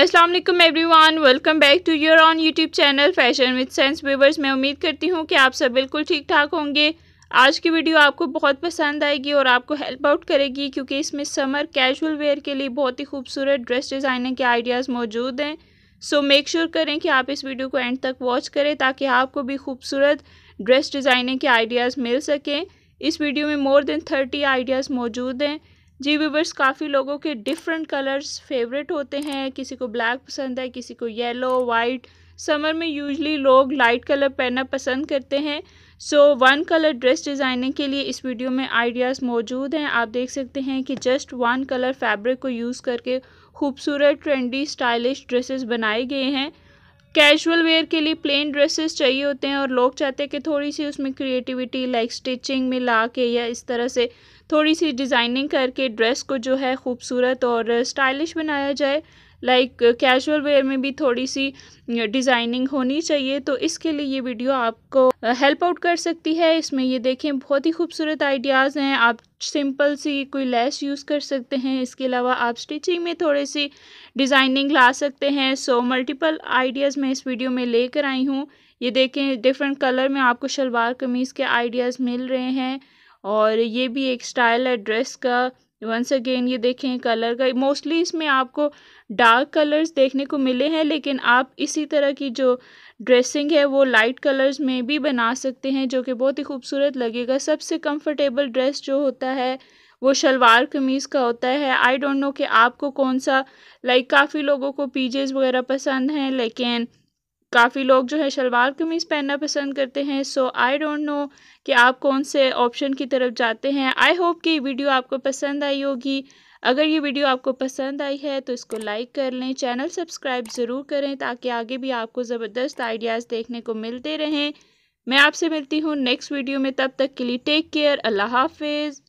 Aslam everyone welcome back to your own YouTube channel fashion with sense viewers मैं उम्मीद करती हूँ कि आप सब बिल्कुल ठीक ठाक होंगे आज की वीडियो आपको बहुत पसंद आएगी और आपको हेल्प आउट करेगी क्योंकि इसमें समर कैजुअल वेयर के लिए बहुत ही खूबसूरत ड्रेस डिज़ाइनिंग के आइडियाज़ मौजूद हैं सो मेक श्योर करें कि आप इस वीडियो को एंड तक वॉच करें ताकि आपको भी खूबसूरत ड्रेस डिज़ाइनिंग के आइडियाज़ मिल सकें इस वीडियो में मोर देन थर्टी आइडियाज़ मौजूद हैं जी व्यूवर्स काफ़ी लोगों के डिफरेंट कलर्स फेवरेट होते हैं किसी को ब्लैक पसंद है किसी को येलो वाइट समर में यूजली लोग लाइट कलर पहनना पसंद करते हैं so one colour dress designing के लिए इस वीडियो में आइडियाज़ मौजूद हैं आप देख सकते हैं कि जस्ट वन कलर फैब्रिक को यूज़ करके खूबसूरत ट्रेंडी स्टाइलिश ड्रेसेस बनाए गए हैं कैजुअल वेयर के लिए प्लेन ड्रेसेस चाहिए होते हैं और लोग चाहते हैं कि थोड़ी सी उसमें क्रिएटिविटी लाइक स्टिचिंग में ला के या इस तरह से थोड़ी सी डिज़ाइनिंग करके ड्रेस को जो है खूबसूरत और स्टाइलिश बनाया जाए लाइक कैजुअल वेयर में भी थोड़ी सी डिज़ाइनिंग होनी चाहिए तो इसके लिए ये वीडियो आपको हेल्प uh, आउट कर सकती है इसमें ये देखें बहुत ही खूबसूरत आइडियाज़ हैं आप सिंपल सी कोई लेस यूज़ कर सकते हैं इसके अलावा आप स्टिचिंग में थोड़ी सी डिज़ाइनिंग ला सकते हैं सो मल्टीपल आइडियाज़ मैं इस वीडियो में लेकर आई हूँ ये देखें डिफरेंट कलर में आपको शलवार कमीज़ के आइडियाज़ मिल रहे हैं और ये भी एक स्टाइल है ड्रेस का वंस अगेन ये देखें कलर का मोस्टली इसमें आपको डार्क कलर्स देखने को मिले हैं लेकिन आप इसी तरह की जो ड्रेसिंग है वो लाइट कलर्स में भी बना सकते हैं जो कि बहुत ही खूबसूरत लगेगा सबसे कंफर्टेबल ड्रेस जो होता है वो शलवार कमीज़ का होता है आई डोंट नो कि आपको कौन सा लाइक काफ़ी लोगों को पीजेज़ वगैरह पसंद हैं लेकिन काफ़ी लोग जो है शलवार कमीज़ पहनना पसंद करते हैं सो आई डोंट नो कि आप कौन से ऑप्शन की तरफ जाते हैं आई होप कि वीडियो आपको पसंद आई होगी अगर ये वीडियो आपको पसंद आई है तो इसको लाइक कर लें चैनल सब्सक्राइब ज़रूर करें ताकि आगे भी आपको ज़बरदस्त आइडियाज़ देखने को मिलते रहें मैं आपसे मिलती हूँ नेक्स्ट वीडियो में तब तक के लिए टेक केयर अल्लाह हाफिज़